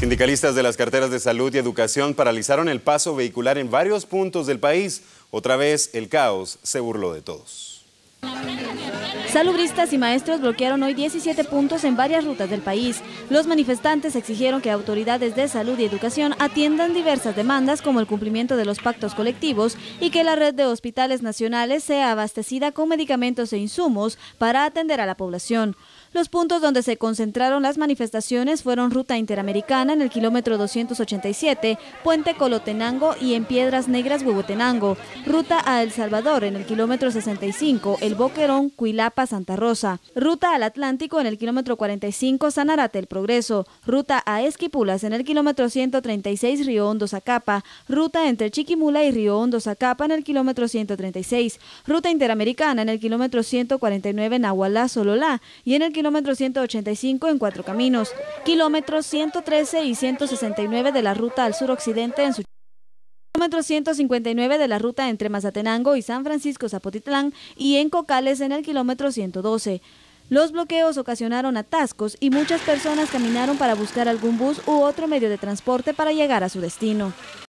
Sindicalistas de las carteras de salud y educación paralizaron el paso vehicular en varios puntos del país. Otra vez el caos se burló de todos. Salubristas y maestros bloquearon hoy 17 puntos en varias rutas del país. Los manifestantes exigieron que autoridades de salud y educación atiendan diversas demandas como el cumplimiento de los pactos colectivos y que la red de hospitales nacionales sea abastecida con medicamentos e insumos para atender a la población. Los puntos donde se concentraron las manifestaciones fueron Ruta Interamericana en el kilómetro 287, Puente Colotenango y en Piedras Negras Huehuetenango, Ruta a El Salvador en el kilómetro 65, El Boca Querón, Cuilapa, Santa Rosa. Ruta al Atlántico en el kilómetro 45, Sanarate, El Progreso. Ruta a Esquipulas en el kilómetro 136, Río Hondo, Zacapa. Ruta entre Chiquimula y Río Hondo, Zacapa en el kilómetro 136. Ruta Interamericana en el kilómetro 149, Nahualá, Sololá. Y en el kilómetro 185 en Cuatro Caminos. Kilómetros 113 y 169 de la ruta al suroccidente en su kilómetro 159 de la ruta entre Mazatenango y San Francisco Zapotitlán y en Cocales en el kilómetro 112. Los bloqueos ocasionaron atascos y muchas personas caminaron para buscar algún bus u otro medio de transporte para llegar a su destino.